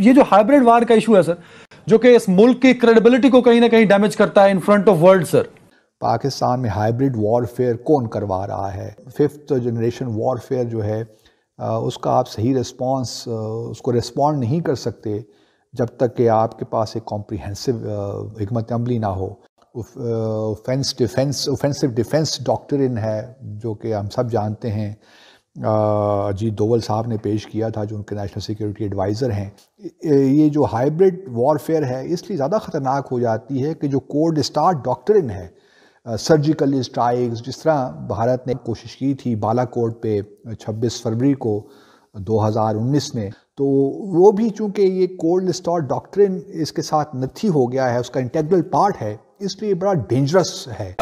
ये जो हाइब्रिड वार का इशू है सर जो कि इस मुल्क की क्रेडिबिलिटी को कहीं ना कहीं डैमेज करता है in front of world sir Pakistan में हाइब्रिड वॉरफेयर कौन करवा रहा है फिफ्थ जनरेशन वॉरफेयर जो है उसका आप सही रिस्पॉन्स उसको रिस्पॉन्ड नहीं कर सकते जब तक कि आपके पास एक कॉम्प्रीहेंसिव हमत अमली ना हो offense defense offensive defense doctrine है जो कि हम सब जानते हैं अजीत दोवल साहब ने पेश किया था जो उनके नेशनल सिक्योरिटी एडवाइज़र हैं ये जो हाइब्रिड वॉरफेयर है इसलिए ज़्यादा ख़तरनाक हो जाती है कि जो कोल्ड स्टार डॉक्ट्रिन है सर्जिकल स्ट्राइक्स जिस तरह भारत ने कोशिश की थी बालाकोट पे 26 फरवरी को 2019 में तो वो भी चूंकि ये कोल्ड स्टार डॉक्ट्रिन इसके साथ नथी हो गया है उसका इंटेग्रल पार्ट है इसलिए बड़ा डेंजरस है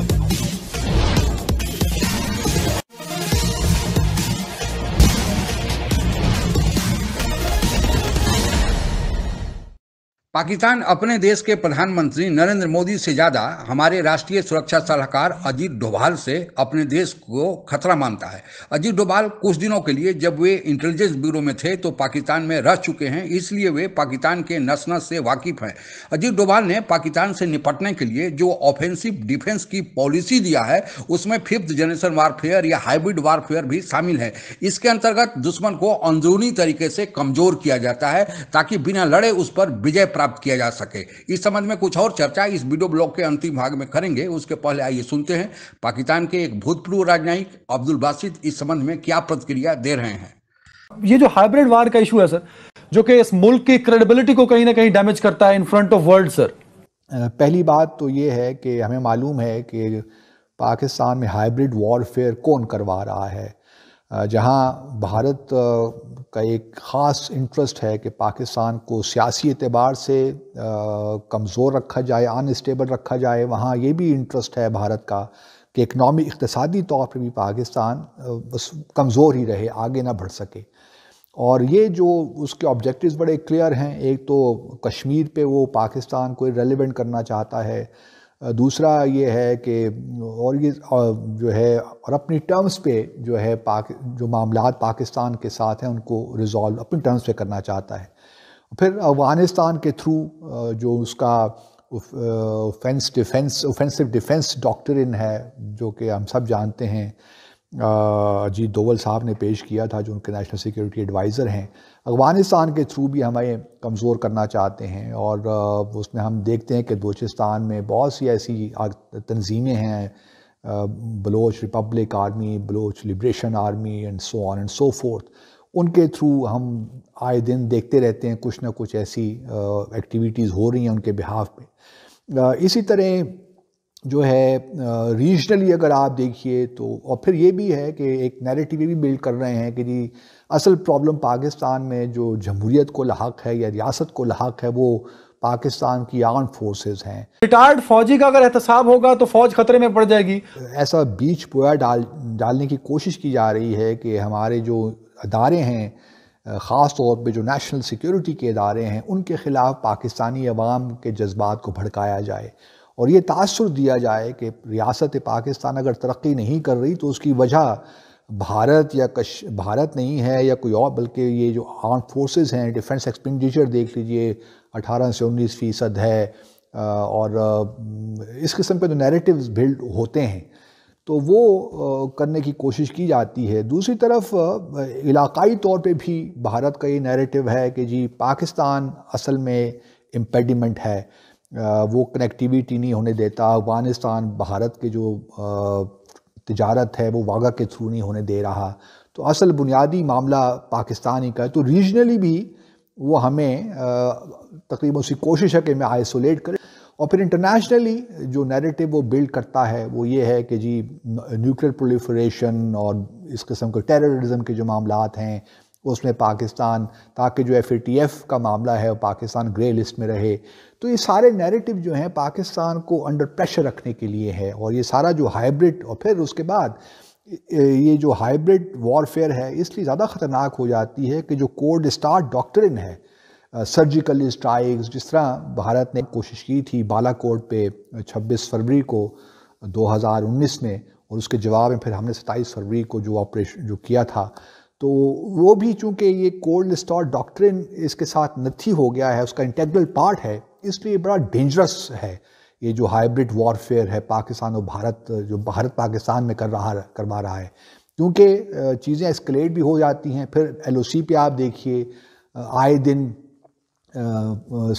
पाकिस्तान अपने देश के प्रधानमंत्री नरेंद्र मोदी से ज़्यादा हमारे राष्ट्रीय सुरक्षा सलाहकार अजीत डोभाल से अपने देश को खतरा मानता है अजीत डोभाल कुछ दिनों के लिए जब वे इंटेलिजेंस ब्यूरो में थे तो पाकिस्तान में रह चुके हैं इसलिए वे पाकिस्तान के नस नस से वाकिफ हैं अजीत डोभाल ने पाकिस्तान से निपटने के लिए जो ऑफेंसिव डिफेंस की पॉलिसी दिया है उसमें फिफ्थ जनरेशन वारफेयर या हाइब्रिड वारफेयर भी शामिल है इसके अंतर्गत दुश्मन को अंदरूनी तरीके से कमजोर किया जाता है ताकि बिना लड़े उस पर विजय प्राप्त किया जा सके इस संबंध में कुछ और चर्चा इस वीडियो ब्लॉग के अंतिम भाग में करेंगे उसके पहले आइए सुनते हैं पाकिस्तान के एक भूतपूर्व राजनयिक अब्दुल बासित इस संबंध में क्या प्रतिक्रिया दे रहे हैं ये जो हाइब्रिड वार का इशू है सर जो कि इस मुल्क की क्रेडिबिलिटी को कहीं ना कहीं डैमेज करता है in front of world sir पहली बात तो ये है कि हमें मालूम है कि पाकिस्तान में हाइब्रिड वॉरफेयर कौन करवा रहा है जहाँ भारत का एक ख़ास इंटरेस्ट है कि पाकिस्तान को सियासी एतबार से कमज़ोर रखा जाए अनस्टेबल रखा जाए वहाँ ये भी इंटरेस्ट है भारत का कि इकनॉमी इकतसादी तौर पर भी पाकिस्तान बस कमज़ोर ही रहे आगे ना बढ़ सके और ये जो उसके ऑब्जेक्टिव्स बड़े क्लियर हैं एक तो कश्मीर पे वो पाकिस्तान को रेलिवेंट करना चाहता है दूसरा ये है कि और ये जो है और अपनी टर्म्स पे जो है पाक जो मामला पाकिस्तान के साथ हैं उनको रिज़ॉल्व अपनी टर्म्स पे करना चाहता है फिर अफ़गानिस्तान के थ्रू जो उसका offense defense offensive defense doctrine है जो कि हम सब जानते हैं अजीत दोवल साहब ने पेश किया था जो उनके नेशनल सिक्योरिटी एडवाइज़र हैं अफ़गानिस्तान के थ्रू भी हमें कमज़ोर करना चाहते हैं और उसमें हम देखते हैं कि बलोचिस्तान में बहुत सी ऐसी तंजीमें हैं Baloch Republic Army Baloch Liberation Army and so on and so forth उनके थ्रू हम आए दिन देखते रहते हैं कुछ ना कुछ ऐसी एक्टिविटीज़ हो रही हैं उनके बिहाफ पे इसी तरह जो है रीजनली अगर आप देखिए तो और फिर ये भी है कि एक नैरेटिव भी बिल्ड कर रहे हैं कि जी असल प्रॉब्लम पाकिस्तान में जो जमहूरीत को लाक है या रियासत को लाक है वो पाकिस्तान की आर्म फोर्सेस हैं रिटायर्ड फौजी का अगर एहतसाब होगा तो फौज खतरे में पड़ जाएगी ऐसा बीच पोया डाल डालने की कोशिश की जा रही है कि हमारे जो अदारे हैं ख़ास तौर पर जो नेशनल सिक्योरिटी के अदारे हैं उनके ख़िलाफ़ पाकिस्तानी अवाम के जज्बात को भड़काया जाए और ये तासर दिया जाए कि रियासत पाकिस्तान अगर तरक्की नहीं कर रही तो उसकी वजह भारत या कश भारत नहीं है या कोई और बल्कि ये जो आर्म फोर्सेस हैं डिफेंस एक्सपेंडिचर देख लीजिए 18 से 19 फ़ीसद है और इस किस्म के जो नैरेटिव्स बिल्ड होते हैं तो वो करने की कोशिश की जाती है दूसरी तरफ इलाकाई तौर पे भी भारत का ये नैरेटिव है कि जी पाकिस्तान असल में इम्पेडिमेंट है वो कनेक्टिविटी नहीं होने देता अफ़गानिस्तान भारत के जो तजारत है वो वागा के थ्रू नहीं होने दे रहा तो असल बुनियादी मामला पाकिस्तान ही का है तो रीजनली भी वो हमें तकरीबन उसकी कोशिश है कि हमें आइसोलेट करें और फिर इंटरनेशनली जो नैरेटिव वो बिल्ड करता है वो ये है कि जी न्यूक्लियर पोलिफ्रेशन और इस किस्म के टेररिज्म के जो मामला हैं उसमें पाकिस्तान ताकि जो एफ का मामला है पाकिस्तान ग्रे लिस्ट में रहे तो ये सारे नैरेटिव जो हैं पाकिस्तान को अंडर प्रेशर रखने के लिए है और ये सारा जो हाइब्रिड और फिर उसके बाद ये जो हाइब्रिड वॉरफेयर है इसलिए ज़्यादा ख़तरनाक हो जाती है कि जो कोल्ड स्टार डॉक्ट्रिन है सर्जिकल स्ट्राइक्स जिस तरह भारत ने कोशिश की थी बालाकोट पे 26 फरवरी को 2019 में और उसके जवाब में फिर हमने 27 फरवरी को जो ऑपरेशन जो किया था तो वो भी चूंकि ये कोल्ड स्टॉर डॉक्ट्रिन इसके साथ नथी हो गया है उसका इंटेग्रल पार्ट है इसलिए बड़ा डेंजरस है ये जो हाइब्रिड वॉरफेयर है पाकिस्तान और भारत जो भारत पाकिस्तान में कर रहा करवा रहा है क्योंकि चीज़ें एस्केलेट भी हो जाती हैं फिर एल पे आप देखिए आए दिन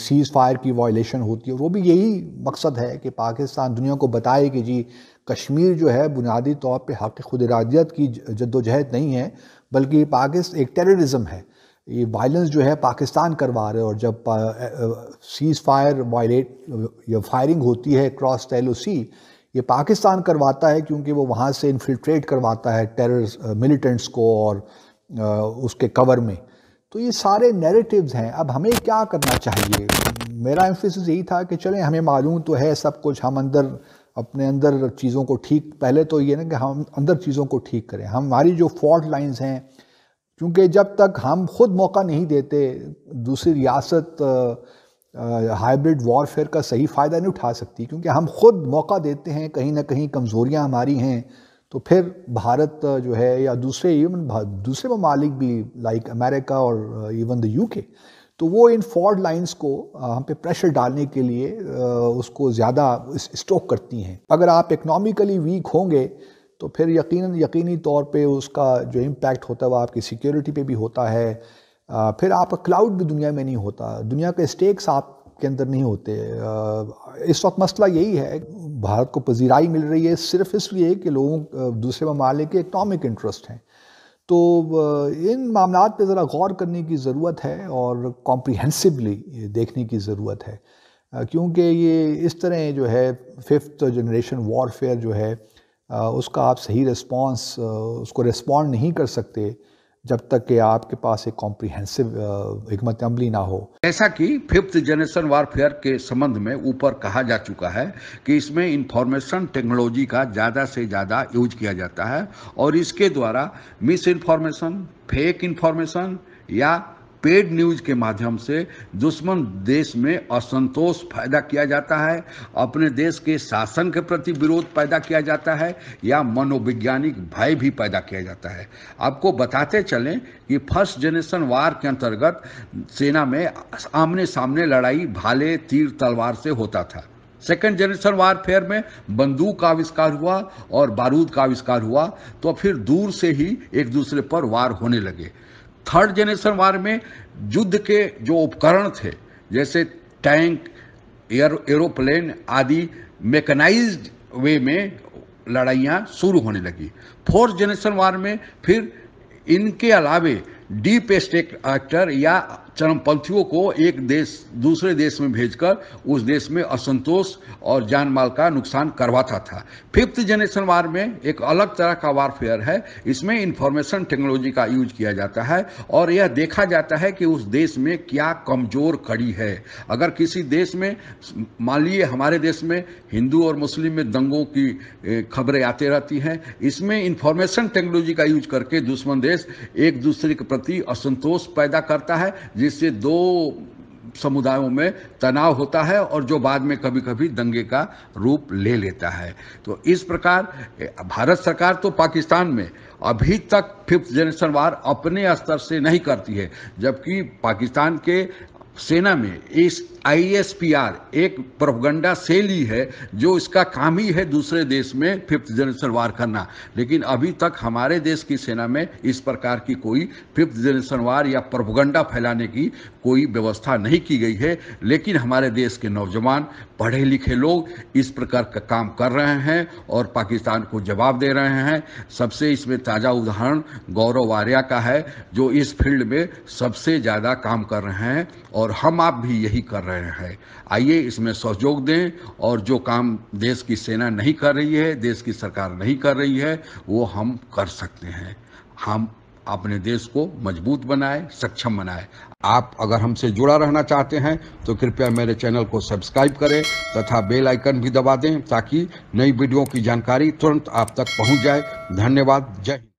सीज़ फायर की वायलेशन होती है वो भी यही मकसद है कि पाकिस्तान दुनिया को बताए कि जी कश्मीर जो है बुनियादी तौर पे हक इरादियत की जद्दोजहद नहीं है बल्कि पाकिस्तान एक टेररिज्म है ये वायलेंस जो है पाकिस्तान करवा रहे और जब सीज़ फायर वायलेट या फायरिंग होती है क्रॉस टेलो सी ये पाकिस्तान करवाता है क्योंकि वो वहाँ से इन्फिल्ट्रेट करवाता है टेरर मिलिटेंट्स को और आ, उसके कवर में तो ये सारे नैरेटिव्स हैं अब हमें क्या करना चाहिए मेरा एम्फिस यही था कि चलें हमें मालूम तो है सब कुछ हम अंदर अपने अंदर चीज़ों को ठीक पहले तो ये ना कि हम अंदर चीज़ों को ठीक करें हमारी जो फॉल्ट लाइंस हैं क्योंकि जब तक हम खुद मौका नहीं देते दूसरी रियासत हाइब्रिड वॉरफेयर का सही फ़ायदा नहीं उठा सकती क्योंकि हम खुद मौका देते हैं कहीं ना कहीं कमज़ोरियाँ हमारी हैं तो फिर भारत जो है या दूसरे इवन दूसरे ममालिक भी लाइक अमेरिका और इवन द यूके तो वो इन फॉर्ड लाइंस को हम पे प्रेशर डालने के लिए उसको ज़्यादा स्ट्रोक करती हैं अगर आप इकनॉमिकली वीक होंगे तो फिर यकीन यकीनी तौर पे उसका जो इम्पैक्ट होता है वह आपकी सिक्योरिटी पे भी होता है फिर आपका क्लाउड भी दुनिया में नहीं होता दुनिया के स्टेक्स आपके अंदर नहीं होते इस वक्त मसला यही है भारत को पजीराई मिल रही है सिर्फ इसलिए कि लोगों दूसरे ममालिक के इकनॉमिक इंटरेस्ट हैं तो इन मामला पे ज़रा गौर करने की ज़रूरत है और कॉम्प्रीहेंसिवली देखने की ज़रूरत है क्योंकि ये इस तरह जो है फिफ्थ जनरेशन वॉरफेयर जो है उसका आप सही रिस्पांस उसको रिस्पॉन्ड नहीं कर सकते जब तक कि आपके पास एक कॉम्प्रिहेंसिव हमत अमली ना हो जैसा कि फिफ्थ जनरेशन वारफेयर के संबंध में ऊपर कहा जा चुका है कि इसमें इंफॉर्मेशन टेक्नोलॉजी का ज़्यादा से ज़्यादा यूज किया जाता है और इसके द्वारा मिस इन्फॉर्मेशन फेक इन्फॉर्मेशन या पेड न्यूज़ के माध्यम से दुश्मन देश में असंतोष पैदा किया जाता है अपने देश के शासन के प्रति विरोध पैदा किया जाता है या मनोवैज्ञानिक भय भी पैदा किया जाता है आपको बताते चलें कि फर्स्ट जनरेशन वार के अंतर्गत सेना में आमने सामने लड़ाई भाले तीर तलवार से होता था सेकेंड जनरेशन वारफेयर में बंदूक का आविष्कार हुआ और बारूद का आविष्कार हुआ तो फिर दूर से ही एक दूसरे पर वार होने लगे थर्ड जनरेशन वार में युद्ध के जो उपकरण थे जैसे टैंक एयर एरोप्लेन आदि मेकनाइज्ड वे में लड़ाइयाँ शुरू होने लगी फोर्थ जनरेशन वार में फिर इनके अलावे डीप स्टेक एक्टर या चरमपंथियों को एक देश दूसरे देश में भेजकर उस देश में असंतोष और जान माल का नुकसान करवाता था फिफ्थ जनरेशन वार में एक अलग तरह का वारफेयर है इसमें इंफॉर्मेशन टेक्नोलॉजी का यूज किया जाता है और यह देखा जाता है कि उस देश में क्या कमजोर कड़ी है अगर किसी देश में मान लीजिए हमारे देश में हिंदू और मुस्लिम में दंगों की खबरें आती रहती हैं इसमें इंफॉर्मेशन टेक्नोलॉजी का यूज करके दुश्मन देश एक दूसरे के प्रति असंतोष पैदा करता है जिस इससे दो समुदायों में तनाव होता है और जो बाद में कभी कभी दंगे का रूप ले लेता है तो इस प्रकार भारत सरकार तो पाकिस्तान में अभी तक फिफ्थ जनरेशन वार अपने स्तर से नहीं करती है जबकि पाकिस्तान के सेना में इस आईएसपीआर एक प्रोपगंडा सेल ही है जो इसका काम ही है दूसरे देश में फिफ्थ जनरेशन वार करना लेकिन अभी तक हमारे देश की सेना में इस प्रकार की कोई फिफ्थ जनरेशन वार या प्रोपगंडा फैलाने की कोई व्यवस्था नहीं की गई है लेकिन हमारे देश के नौजवान पढ़े लिखे लोग इस प्रकार का काम कर रहे हैं और पाकिस्तान को जवाब दे रहे हैं सबसे इसमें ताज़ा उदाहरण गौरव आर्या का है जो इस फील्ड में सबसे ज़्यादा काम कर रहे हैं और और हम आप भी यही कर रहे हैं आइए इसमें सहयोग दें और जो काम देश की सेना नहीं कर रही है देश की सरकार नहीं कर रही है वो हम कर सकते हैं हम अपने देश को मजबूत बनाए सक्षम बनाए आप अगर हमसे जुड़ा रहना चाहते हैं तो कृपया मेरे चैनल को सब्सक्राइब करें तथा बेल आइकन भी दबा दें ताकि नई वीडियो की जानकारी तुरंत आप तक पहुंच जाए धन्यवाद जय